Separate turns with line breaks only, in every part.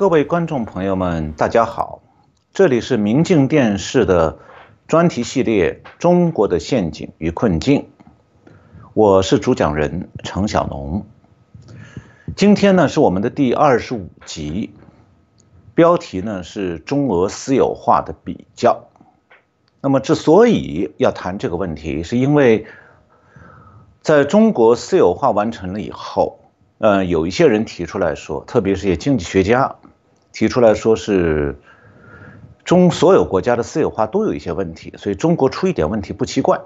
各位观众朋友们，大家好，这里是明镜电视的专题系列《中国的陷阱与困境》，我是主讲人程晓农。今天呢是我们的第二十五集，标题呢是中俄私有化的比较。那么之所以要谈这个问题，是因为在中国私有化完成了以后，呃，有一些人提出来说，特别是些经济学家。提出来说是中所有国家的私有化都有一些问题，所以中国出一点问题不奇怪。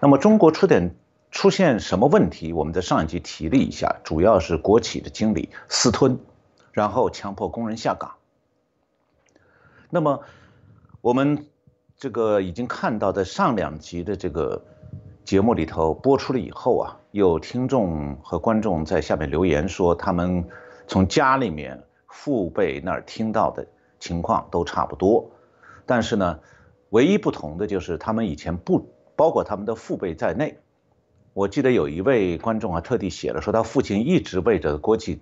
那么中国出点出现什么问题？我们在上一集提了一下，主要是国企的经理私吞，然后强迫工人下岗。那么我们这个已经看到，在上两集的这个节目里头播出了以后啊，有听众和观众在下面留言说，他们从家里面。父辈那儿听到的情况都差不多，但是呢，唯一不同的就是他们以前不包括他们的父辈在内。我记得有一位观众啊特地写了说他父亲一直为着国企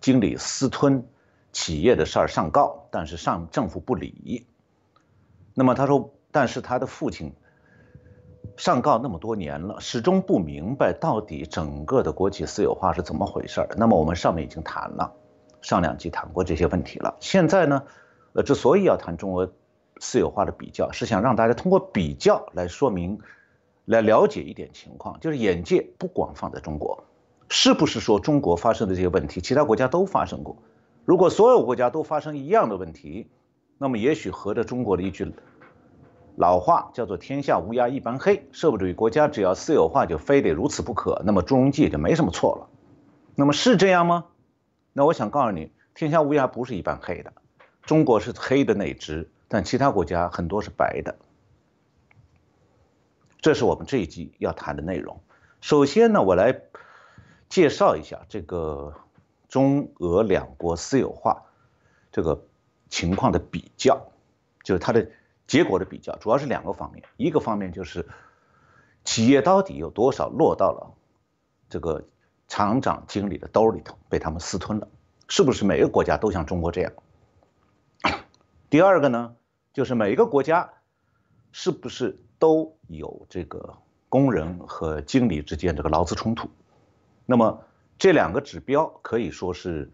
经理私吞企业的事儿上告，但是上政府不理。那么他说，但是他的父亲上告那么多年了，始终不明白到底整个的国企私有化是怎么回事儿。那么我们上面已经谈了。上两集谈过这些问题了。现在呢，呃，之所以要谈中俄私有化的比较，是想让大家通过比较来说明、来了解一点情况，就是眼界不光放在中国，是不是说中国发生的这些问题，其他国家都发生过？如果所有国家都发生一样的问题，那么也许合着中国的一句老话叫做“天下乌鸦一般黑”，社会主义国家只要私有化就非得如此不可，那么朱镕基就没什么错了。那么是这样吗？那我想告诉你，天下乌鸦不是一般黑的，中国是黑的那只，但其他国家很多是白的。这是我们这一集要谈的内容。首先呢，我来介绍一下这个中俄两国私有化这个情况的比较，就是它的结果的比较，主要是两个方面，一个方面就是企业到底有多少落到了这个。厂长、经理的兜里头被他们私吞了，是不是每个国家都像中国这样？第二个呢，就是每个国家是不是都有这个工人和经理之间这个劳资冲突？那么这两个指标可以说是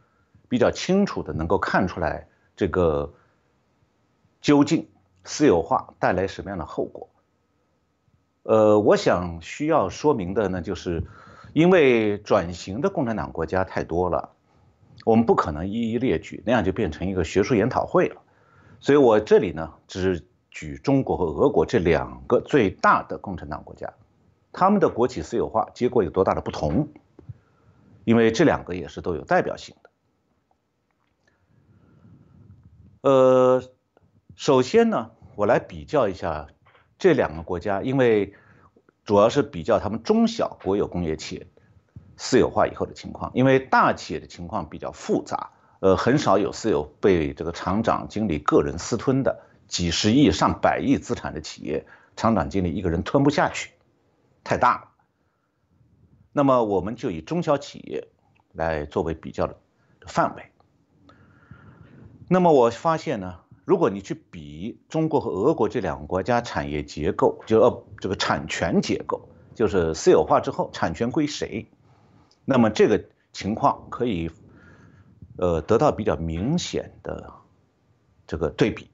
比较清楚的，能够看出来这个究竟私有化带来什么样的后果。呃，我想需要说明的呢，就是。因为转型的共产党国家太多了，我们不可能一一列举，那样就变成一个学术研讨会了。所以我这里呢，只举中国和俄国这两个最大的共产党国家，他们的国企私有化结果有多大的不同？因为这两个也是都有代表性的。呃，首先呢，我来比较一下这两个国家，因为。主要是比较他们中小国有工业企业私有化以后的情况，因为大企业的情况比较复杂，呃，很少有私有被这个厂长、经理个人私吞的几十亿、上百亿资产的企业，厂长、经理一个人吞不下去，太大了。那么我们就以中小企业来作为比较的范围。那么我发现呢。如果你去比中国和俄国这两个国家产业结构，就呃这个产权结构，就是私有化之后产权归谁，那么这个情况可以，呃得到比较明显的这个对比。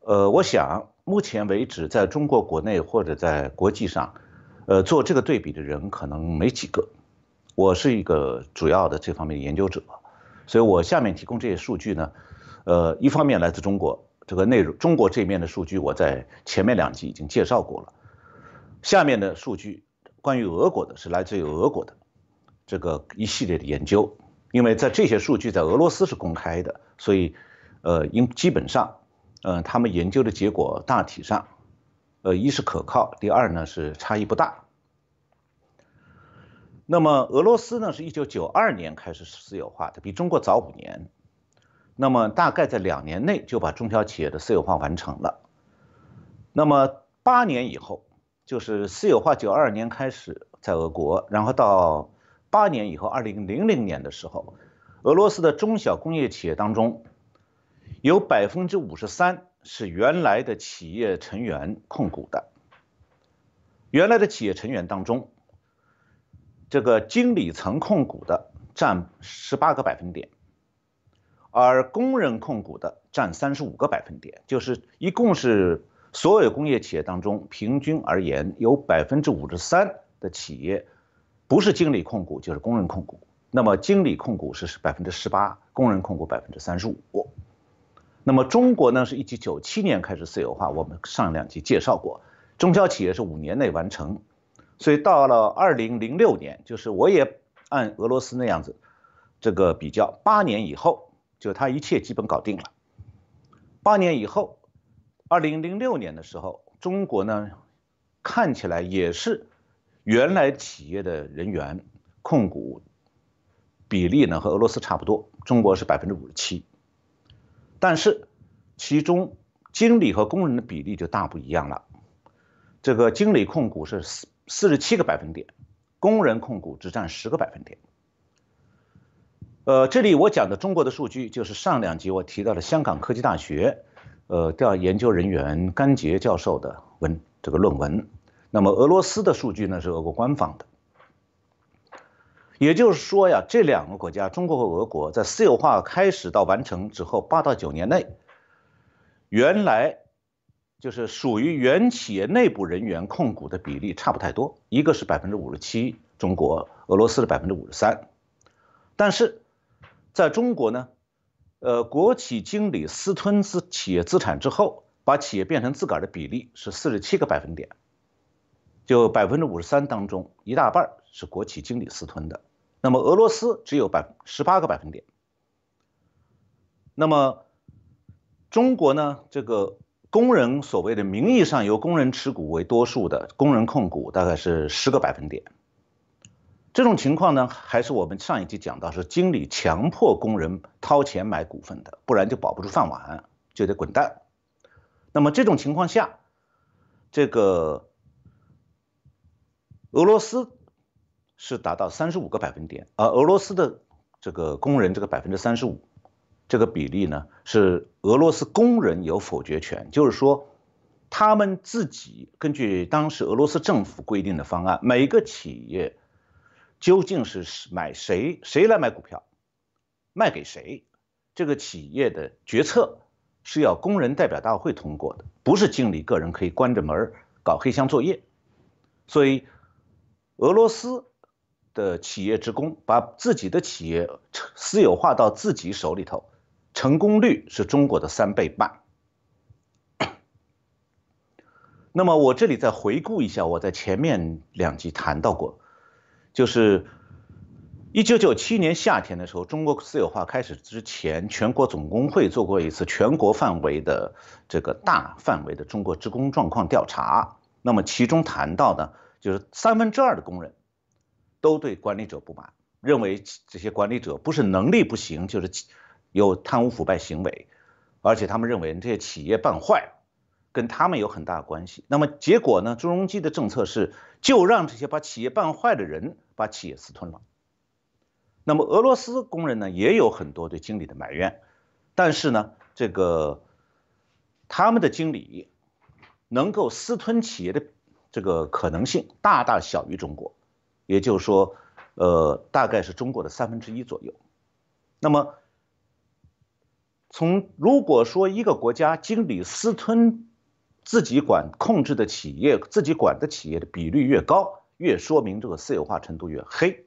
呃，我想目前为止，在中国国内或者在国际上，呃做这个对比的人可能没几个。我是一个主要的这方面的研究者，所以我下面提供这些数据呢。呃，一方面来自中国这个内容，中国这面的数据，我在前面两集已经介绍过了。下面的数据关于俄国的是来自于俄国的这个一系列的研究，因为在这些数据在俄罗斯是公开的，所以呃，应基本上，呃，他们研究的结果大体上，呃，一是可靠，第二呢是差异不大。那么俄罗斯呢，是一九九二年开始私有化的，比中国早五年。那么大概在两年内就把中小企业的私有化完成了。那么八年以后，就是私有化九二年开始在俄国，然后到八年以后二零零零年的时候，俄罗斯的中小工业企业当中，有百分之五十三是原来的企业成员控股的，原来的企业成员当中，这个经理层控股的占十八个百分点。而工人控股的占三十五个百分点，就是一共是所有工业企业当中，平均而言有百分之五十三的企业不是经理控股就是工人控股。那么经理控股是百分之十八，工人控股百分之三十五。那么中国呢，是一九九七年开始私有化，我们上两集介绍过，中小企业是五年内完成，所以到了二零零六年，就是我也按俄罗斯那样子这个比较，八年以后。就他一切基本搞定了。八年以后，二零零六年的时候，中国呢看起来也是原来企业的人员控股比例呢和俄罗斯差不多，中国是百分之五十七，但是其中经理和工人的比例就大不一样了。这个经理控股是四四十七个百分点，工人控股只占十个百分点。呃，这里我讲的中国的数据，就是上两集我提到的香港科技大学，呃，调研究人员甘杰教授的文这个论文。那么俄罗斯的数据呢，是俄国官方的。也就是说呀，这两个国家，中国和俄国，在私有化开始到完成之后八到九年内，原来就是属于原企业内部人员控股的比例差不太多，一个是百分之五十七，中国俄罗斯的百分之五十三，但是。在中国呢，呃，国企经理私吞资企业资产之后，把企业变成自个儿的比例是四十七个百分点，就百分之五十三当中一大半是国企经理私吞的。那么俄罗斯只有百十八个百分点。那么中国呢，这个工人所谓的名义上由工人持股为多数的工人控股，大概是十个百分点。这种情况呢，还是我们上一集讲到，是经理强迫工人掏钱买股份的，不然就保不住饭碗，就得滚蛋。那么这种情况下，这个俄罗斯是达到三十五个百分点，而俄罗斯的这个工人这个百分之三十五这个比例呢，是俄罗斯工人有否决权，就是说他们自己根据当时俄罗斯政府规定的方案，每个企业。究竟是买谁？谁来买股票？卖给谁？这个企业的决策是要工人代表大会通过的，不是经理个人可以关着门儿搞黑箱作业。所以，俄罗斯的企业职工把自己的企业私有化到自己手里头，成功率是中国的三倍半。那么，我这里再回顾一下我在前面两集谈到过。就是一九九七年夏天的时候，中国私有化开始之前，全国总工会做过一次全国范围的这个大范围的中国职工状况调查。那么其中谈到呢，就是三分之二的工人，都对管理者不满，认为这些管理者不是能力不行，就是有贪污腐败行为，而且他们认为这些企业办坏，跟他们有很大关系。那么结果呢，朱镕基的政策是就让这些把企业办坏的人。把企业私吞了，那么俄罗斯工人呢也有很多对经理的埋怨，但是呢，这个他们的经理能够私吞企业的这个可能性大大小于中国，也就是说，呃，大概是中国的三分之一左右。那么，从如果说一个国家经理私吞自己管控制的企业、自己管的企业的比率越高，越说明这个私有化程度越黑。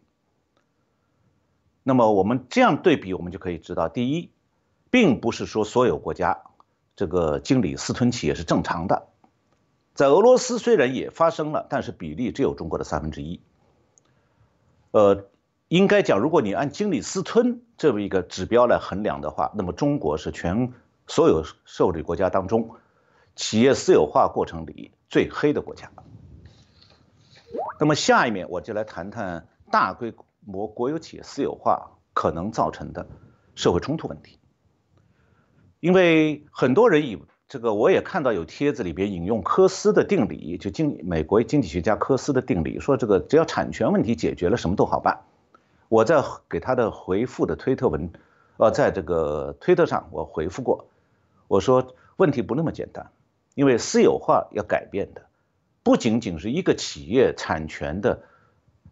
那么我们这样对比，我们就可以知道，第一，并不是说所有国家这个经理私吞企业是正常的。在俄罗斯虽然也发生了，但是比例只有中国的三分之一。呃，应该讲，如果你按经理私吞这么一个指标来衡量的话，那么中国是全所有受理国家当中企业私有化过程里最黑的国家。那么下一面我就来谈谈大规模国有企业私有化可能造成的社会冲突问题，因为很多人以这个我也看到有贴子里边引用科斯的定理，就经美国经济学家科斯的定理，说这个只要产权问题解决了什么都好办。我在给他的回复的推特文，呃，在这个推特上我回复过，我说问题不那么简单，因为私有化要改变的。不仅仅是一个企业产权的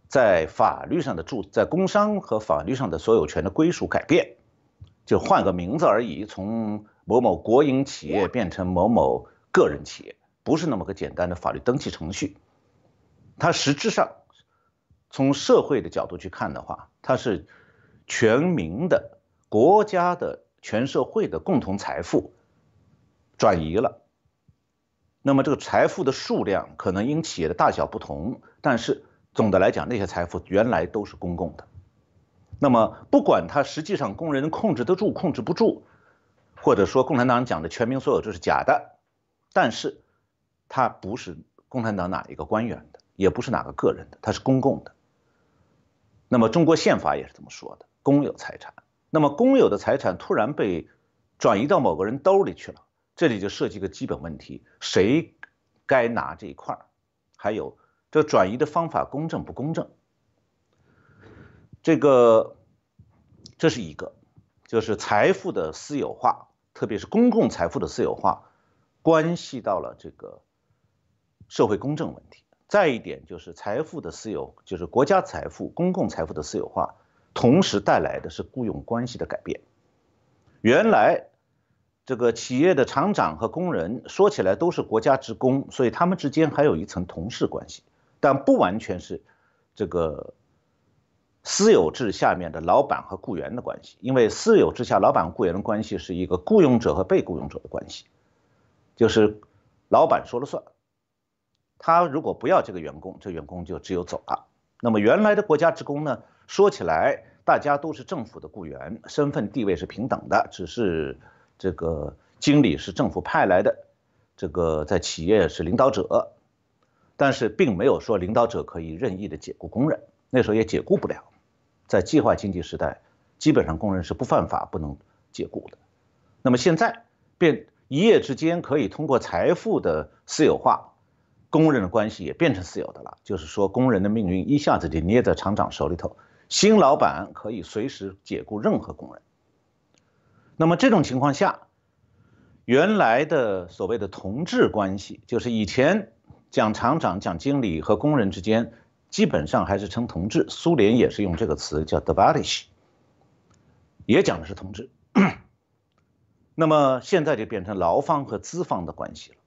在法律上的注，在工商和法律上的所有权的归属改变，就换个名字而已，从某某国营企业变成某某个人企业，不是那么个简单的法律登记程序。它实质上从社会的角度去看的话，它是全民的、国家的、全社会的共同财富转移了。那么这个财富的数量可能因企业的大小不同，但是总的来讲，那些财富原来都是公共的。那么不管它实际上工人控制得住控制不住，或者说共产党讲的全民所有这是假的，但是它不是共产党哪一个官员的，也不是哪个个人的，它是公共的。那么中国宪法也是这么说的，公有财产。那么公有的财产突然被转移到某个人兜里去了。这里就涉及个基本问题，谁该拿这一块儿？还有这转移的方法公正不公正？这个这是一个，就是财富的私有化，特别是公共财富的私有化，关系到了这个社会公正问题。再一点就是财富的私有，就是国家财富、公共财富的私有化，同时带来的是雇佣关系的改变，原来。这个企业的厂长和工人说起来都是国家职工，所以他们之间还有一层同事关系，但不完全是这个私有制下面的老板和雇员的关系，因为私有制下老板雇员的关系是一个雇佣者和被雇佣者的关系，就是老板说了算，他如果不要这个员工，这员工就只有走了。那么原来的国家职工呢，说起来大家都是政府的雇员，身份地位是平等的，只是。这个经理是政府派来的，这个在企业是领导者，但是并没有说领导者可以任意的解雇工人，那时候也解雇不了，在计划经济时代，基本上工人是不犯法不能解雇的。那么现在变一夜之间可以通过财富的私有化，工人的关系也变成私有的了，就是说工人的命运一下子就捏在厂长手里头，新老板可以随时解雇任何工人。那么这种情况下，原来的所谓的同志关系，就是以前讲厂长、讲经理和工人之间，基本上还是称同志。苏联也是用这个词叫 d v a s i s h 也讲的是同志。那么现在就变成劳方和资方的关系了，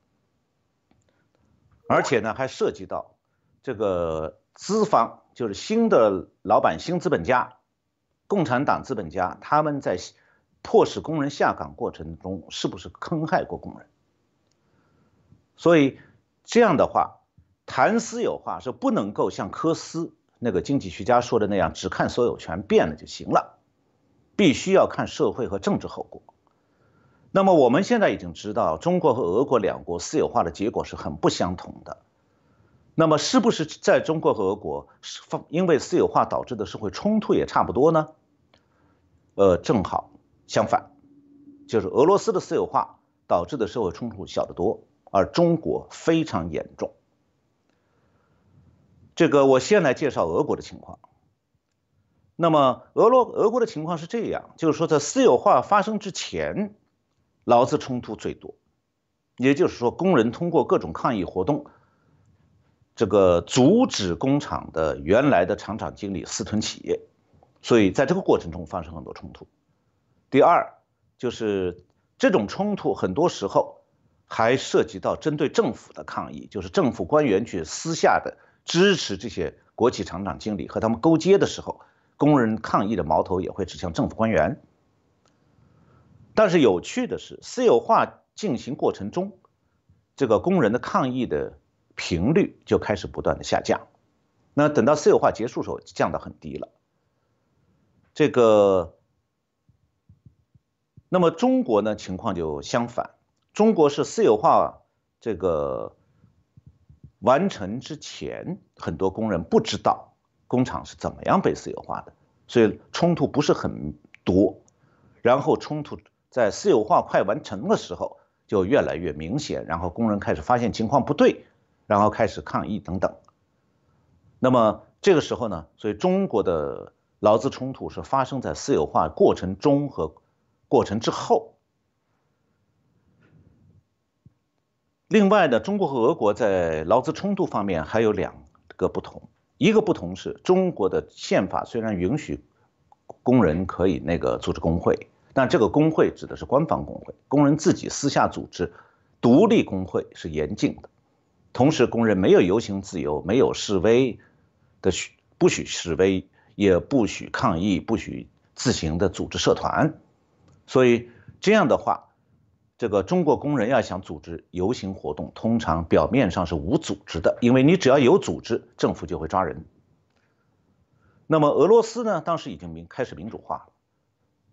而且呢，还涉及到这个资方，就是新的老板、新资本家、共产党资本家，他们在。迫使工人下岗过程中，是不是坑害过工人？所以这样的话，谈私有化是不能够像科斯那个经济学家说的那样，只看所有权变了就行了，必须要看社会和政治后果。那么我们现在已经知道，中国和俄国两国私有化的结果是很不相同的。那么是不是在中国和俄国放，因为私有化导致的社会冲突也差不多呢？呃，正好。相反，就是俄罗斯的私有化导致的社会冲突小得多，而中国非常严重。这个我先来介绍俄国的情况。那么俄罗俄国的情况是这样，就是说在私有化发生之前，劳资冲突最多，也就是说工人通过各种抗议活动，这个阻止工厂的原来的厂长经理私吞企业，所以在这个过程中发生很多冲突。第二，就是这种冲突很多时候还涉及到针对政府的抗议，就是政府官员去私下的支持这些国企厂长经理和他们勾结的时候，工人抗议的矛头也会指向政府官员。但是有趣的是，私有化进行过程中，这个工人的抗议的频率就开始不断的下降，那等到私有化结束时候降到很低了，这个。那么中国呢情况就相反，中国是私有化这个完成之前，很多工人不知道工厂是怎么样被私有化的，所以冲突不是很多。然后冲突在私有化快完成的时候就越来越明显，然后工人开始发现情况不对，然后开始抗议等等。那么这个时候呢，所以中国的劳资冲突是发生在私有化过程中和。过程之后，另外呢，中国和俄国在劳资冲突方面还有两个不同。一个不同是中国的宪法虽然允许工人可以那个组织工会，但这个工会指的是官方工会，工人自己私下组织独立工会是严禁的。同时，工人没有游行自由，没有示威的许不许示威，也不许抗议，不许自行的组织社团。所以这样的话，这个中国工人要想组织游行活动，通常表面上是无组织的，因为你只要有组织，政府就会抓人。那么俄罗斯呢？当时已经民开始民主化了，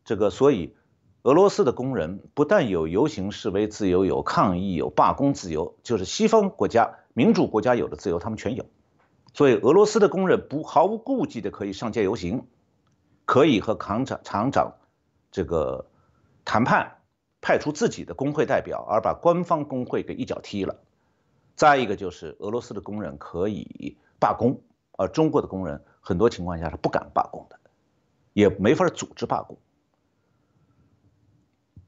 这个所以俄罗斯的工人不但有游行示威自由，有抗议，有罢工自由，就是西方国家民主国家有的自由，他们全有。所以俄罗斯的工人不毫无顾忌的可以上街游行，可以和厂长厂长这个。谈判派出自己的工会代表，而把官方工会给一脚踢了。再一个就是，俄罗斯的工人可以罢工，而中国的工人很多情况下是不敢罢工的，也没法组织罢工。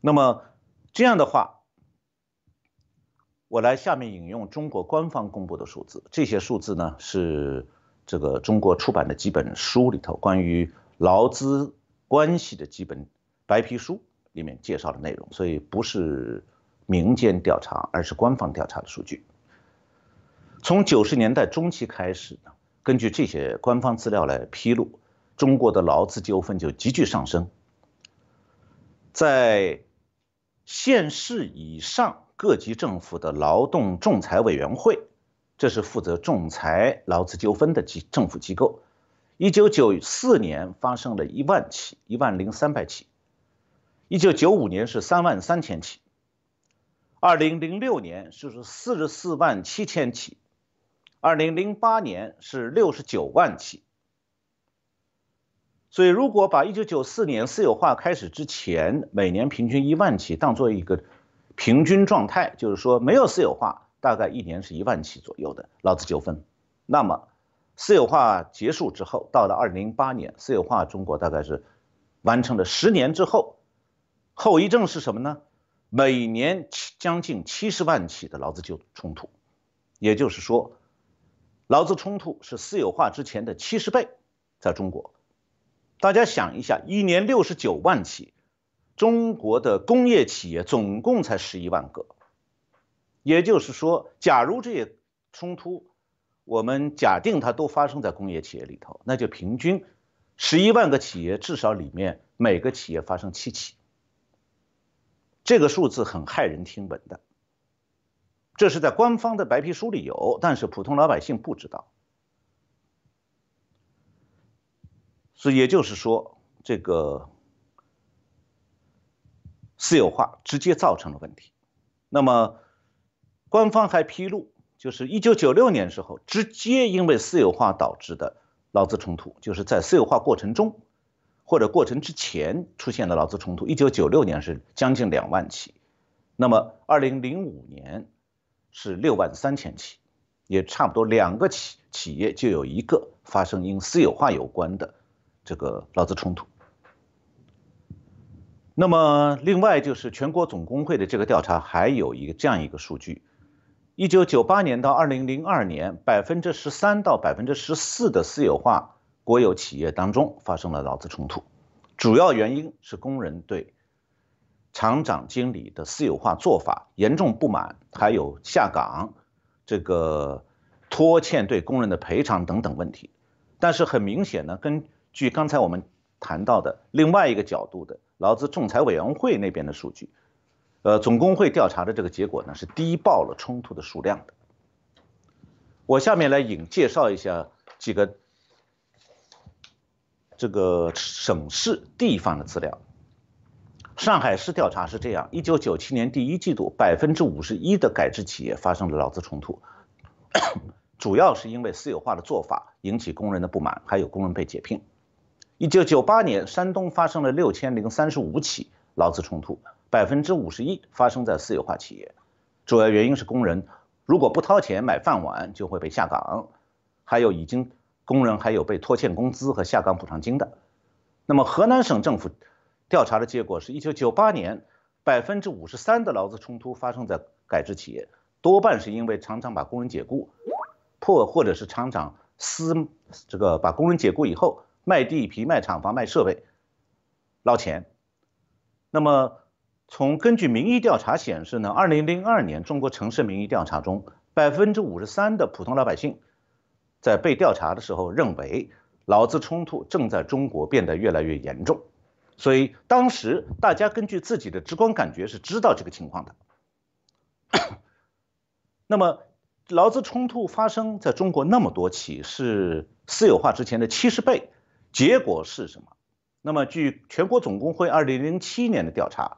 那么这样的话，我来下面引用中国官方公布的数字。这些数字呢，是这个中国出版的几本书里头关于劳资关系的几本白皮书。里面介绍的内容，所以不是民间调查，而是官方调查的数据。从九十年代中期开始呢，根据这些官方资料来披露，中国的劳资纠纷就急剧上升。在县市以上各级政府的劳动仲裁委员会，这是负责仲裁劳资纠纷的机政府机构。一九九四年发生了一万起，一万零三百起。一九九五年是三万三千起，二零零六年是四十四万七千起，二零零八年是六十九万起。所以，如果把一九九四年私有化开始之前每年平均一万起当做一个平均状态，就是说没有私有化，大概一年是一万起左右的劳资纠纷。那么，私有化结束之后，到了二零零八年，私有化中国大概是完成了十年之后。后遗症是什么呢？每年将近七十万起的劳资纠冲突，也就是说，劳资冲突是私有化之前的七十倍。在中国，大家想一下，一年六十九万起，中国的工业企业总共才十一万个，也就是说，假如这些冲突，我们假定它都发生在工业企业里头，那就平均，十一万个企业至少里面每个企业发生七起。这个数字很骇人听闻的，这是在官方的白皮书里有，但是普通老百姓不知道。所以也就是说，这个私有化直接造成了问题。那么，官方还披露，就是一九九六年时候，直接因为私有化导致的劳资冲突，就是在私有化过程中。或者过程之前出现的劳资冲突，一九九六年是将近两万起，那么二零零五年是六万三千起，也差不多两个企企业就有一个发生因私有化有关的这个劳资冲突。那么另外就是全国总工会的这个调查，还有一个这样一个数据：一九九八年到二零零二年，百分之十三到百分之十四的私有化。国有企业当中发生了劳资冲突，主要原因是工人对厂长、经理的私有化做法严重不满，还有下岗、这个拖欠对工人的赔偿等等问题。但是很明显呢，根据刚才我们谈到的另外一个角度的劳资仲裁委员会那边的数据，呃，总工会调查的这个结果呢是低报了冲突的数量的。我下面来引介绍一下几个。这个省市地方的资料，上海市调查是这样：一九九七年第一季度，百分之五十一的改制企业发生了劳资冲突，主要是因为私有化的做法引起工人的不满，还有工人被解聘。一九九八年，山东发生了六千零三十五起劳资冲突，百分之五十一发生在私有化企业，主要原因是工人如果不掏钱买饭碗，就会被下岗，还有已经。工人还有被拖欠工资和下岗补偿金的。那么河南省政府调查的结果是，一九九八年百分之五十三的劳资冲突发生在改制企业，多半是因为厂长把工人解雇，破或者是厂长私这个把工人解雇以后卖地皮、卖厂房、卖设备捞钱。那么从根据民意调查显示呢，二零零二年中国城市民意调查中，百分之五十三的普通老百姓。在被调查的时候，认为劳资冲突正在中国变得越来越严重，所以当时大家根据自己的直观感觉是知道这个情况的。那么劳资冲突发生在中国那么多起，是私有化之前的七十倍，结果是什么？那么据全国总工会二零零七年的调查，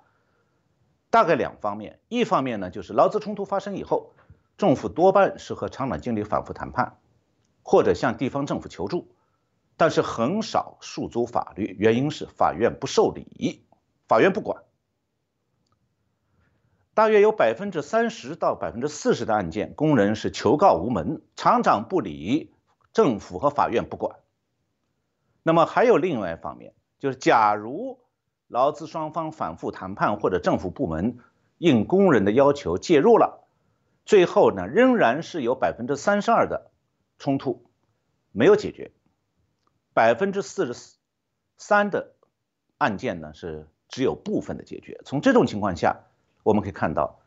大概两方面，一方面呢就是劳资冲突发生以后，政府多半是和厂长经理反复谈判。或者向地方政府求助，但是很少诉诸法律，原因是法院不受理，法院不管。大约有百分之三十到百分之四十的案件，工人是求告无门，厂长不理，政府和法院不管。那么还有另外一方面，就是假如劳资双方反复谈判或者政府部门应工人的要求介入了，最后呢，仍然是有百分之三十二的。冲突没有解决，百分之四十三的案件呢是只有部分的解决。从这种情况下，我们可以看到，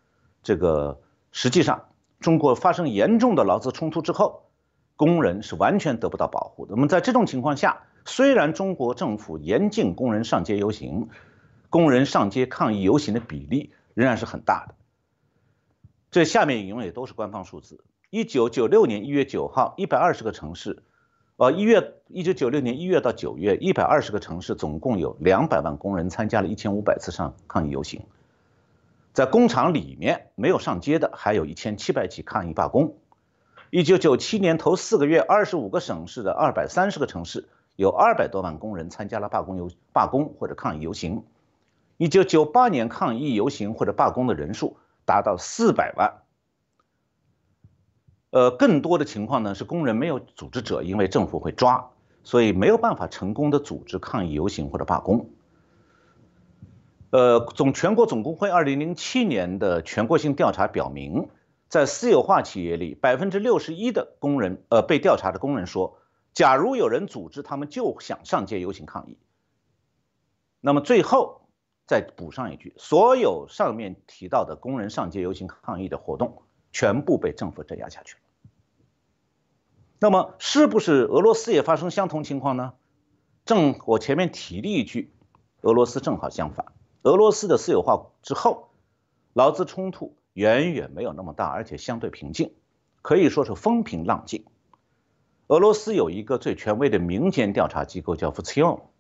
这个实际上中国发生严重的劳资冲突之后，工人是完全得不到保护的。那么在这种情况下，虽然中国政府严禁工人上街游行，工人上街抗议游行的比例仍然是很大的。这下面引用也都是官方数字。一九九六年一月九号，一百二十个城市，呃，一月一九九六年一月到九月，一百二十个城市总共有两百万工人参加了一千五百次上抗议游行，在工厂里面没有上街的，还有一千七百起抗议罢工。一九九七年头四个月，二十五个省市的二百三十个城市，有二百多万工人参加了罢工游罢工或者抗议游行。一九九八年抗议游行或者罢工的人数达到四百万。呃，更多的情况呢是工人没有组织者，因为政府会抓，所以没有办法成功的组织抗议游行或者罢工。呃，总全国总工会二零零七年的全国性调查表明，在私有化企业里，百分之六十一的工人，呃，被调查的工人说，假如有人组织，他们就想上街游行抗议。那么最后再补上一句，所有上面提到的工人上街游行抗议的活动，全部被政府镇压下去了。那么是不是俄罗斯也发生相同情况呢？正我前面提了一句，俄罗斯正好相反。俄罗斯的私有化之后，劳资冲突远远没有那么大，而且相对平静，可以说是风平浪静。俄罗斯有一个最权威的民间调查机构叫“福斯用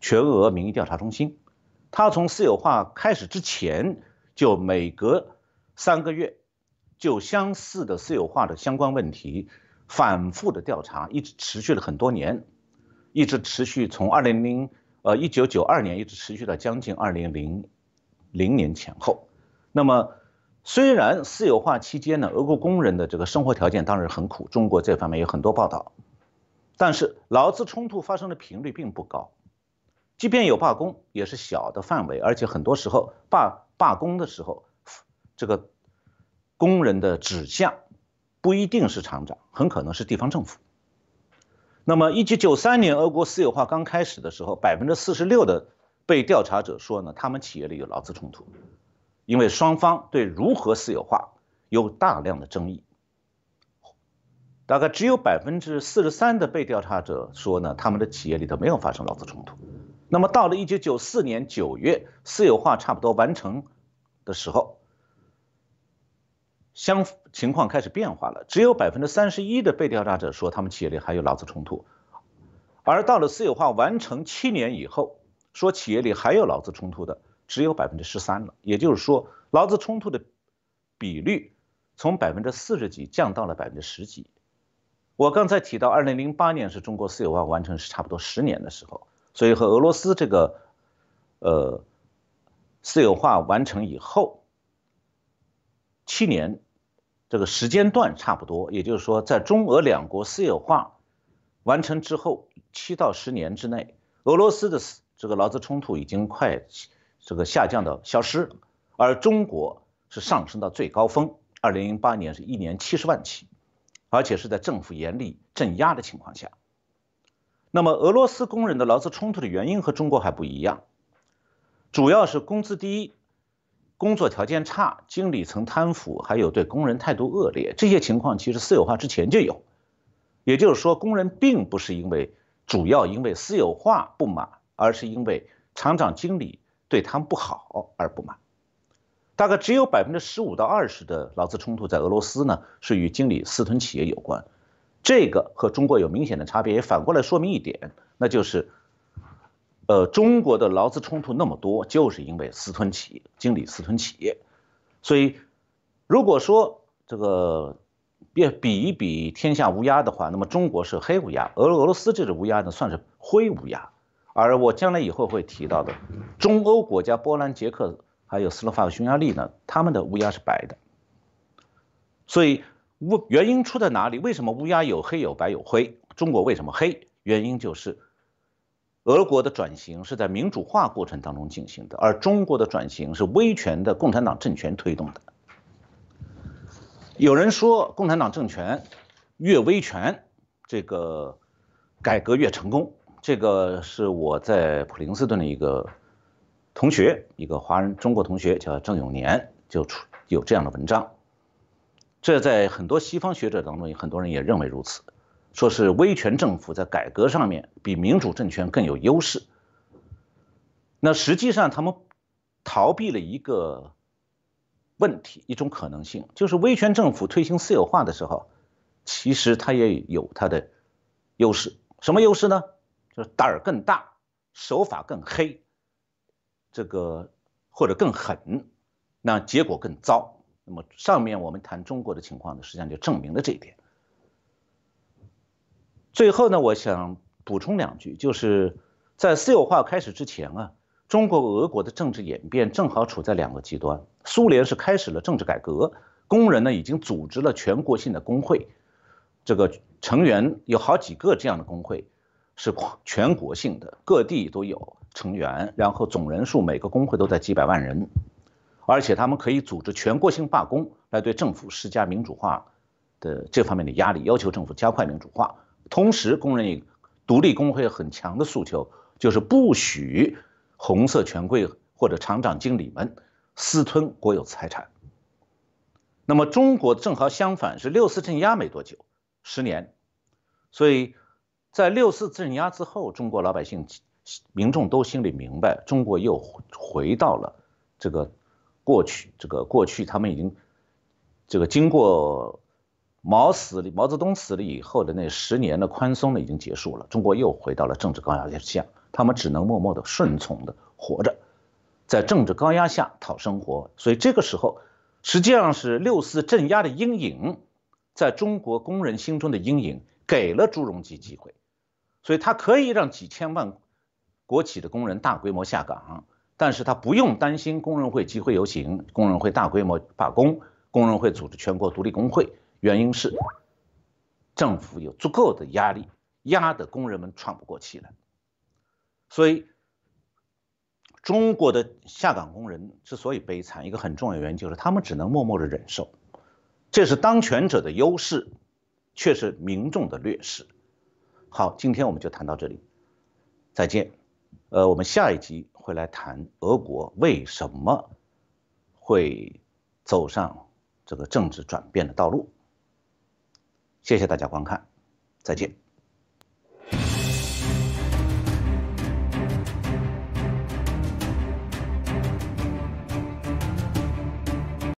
全俄民意调查中心”，它从私有化开始之前就每隔三个月就相似的私有化的相关问题。反复的调查一直持续了很多年，一直持续从二零零呃一九九二年一直持续到将近二零零零年前后。那么，虽然私有化期间呢，俄国工人的这个生活条件当然很苦，中国这方面有很多报道，但是劳资冲突发生的频率并不高，即便有罢工，也是小的范围，而且很多时候罢罢工的时候，这个工人的指向。不一定是厂长，很可能是地方政府。那么，1993年俄国私有化刚开始的时候，百分之四十六的被调查者说呢，他们企业里有劳资冲突，因为双方对如何私有化有大量的争议。大概只有百分之四十三的被调查者说呢，他们的企业里头没有发生劳资冲突。那么，到了1994年9月，私有化差不多完成的时候。相情况开始变化了，只有百分之三十一的被调查者说他们企业里还有劳资冲突，而到了私有化完成七年以后，说企业里还有劳资冲突的只有百分之十三了，也就是说劳资冲突的比率从百分之四十几降到了百分之十几。我刚才提到二零零八年是中国私有化完成是差不多十年的时候，所以和俄罗斯这个呃私有化完成以后七年。这个时间段差不多，也就是说，在中俄两国私有化完成之后七到十年之内，俄罗斯的这个劳资冲突已经快这个下降到消失，而中国是上升到最高峰，二零零八年是一年七十万起，而且是在政府严厉镇压的情况下。那么俄罗斯工人的劳资冲突的原因和中国还不一样，主要是工资低。工作条件差，经理层贪腐，还有对工人态度恶劣，这些情况其实私有化之前就有。也就是说，工人并不是因为主要因为私有化不满，而是因为厂长、经理对他们不好而不满。大概只有百分之十五到二十的劳资冲突在俄罗斯呢是与经理私吞企业有关，这个和中国有明显的差别。也反过来说明一点，那就是。呃，中国的劳资冲突那么多，就是因为私吞企业，经理私吞企业。所以，如果说这个别比一比天下乌鸦的话，那么中国是黑乌鸦，俄俄罗斯这只乌鸦呢算是灰乌鸦，而我将来以后会提到的中欧国家波兰、捷克、还有斯洛伐克、匈牙利呢，他们的乌鸦是白的。所以乌原因出在哪里？为什么乌鸦有黑有白有灰？中国为什么黑？原因就是。俄国的转型是在民主化过程当中进行的，而中国的转型是威权的共产党政权推动的。有人说，共产党政权越威权，这个改革越成功。这个是我在普林斯顿的一个同学，一个华人中国同学叫郑永年，就出有这样的文章。这在很多西方学者当中，很多人也认为如此。说是威权政府在改革上面比民主政权更有优势，那实际上他们逃避了一个问题，一种可能性，就是威权政府推行私有化的时候，其实它也有它的优势。什么优势呢？就是胆儿更大，手法更黑，这个或者更狠，那结果更糟。那么上面我们谈中国的情况呢，实际上就证明了这一点。最后呢，我想补充两句，就是在私有化开始之前啊，中国、俄国的政治演变正好处在两个极端。苏联是开始了政治改革，工人呢已经组织了全国性的工会，这个成员有好几个这样的工会，是全国性的，各地都有成员，然后总人数每个工会都在几百万人，而且他们可以组织全国性罢工来对政府施加民主化的这方面的压力，要求政府加快民主化。同时，工人也独立工会很强的诉求，就是不许红色权贵或者厂长、经理们私吞国有财产。那么，中国正好相反，是六四镇压没多久，十年，所以，在六四镇压之后，中国老百姓、民众都心里明白，中国又回到了这个过去。这个过去，他们已经这个经过。毛死了，毛泽东死了以后的那十年的宽松呢，已经结束了。中国又回到了政治高压之下，他们只能默默的顺从的活着，在政治高压下讨生活。所以这个时候，实际上是六四镇压的阴影，在中国工人心中的阴影，给了朱镕基机会。所以他可以让几千万国企的工人大规模下岗，但是他不用担心工人会集会游行，工人会大规模罢工，工人会组织全国独立工会。原因是政府有足够的压力，压得工人们喘不过气来。所以，中国的下岗工人之所以悲惨，一个很重要的原因就是他们只能默默地忍受。这是当权者的优势，却是民众的劣势。好，今天我们就谈到这里，再见。呃，我们下一集会来谈俄国为什么会走上这个政治转变的道路。谢谢大家观看，再见。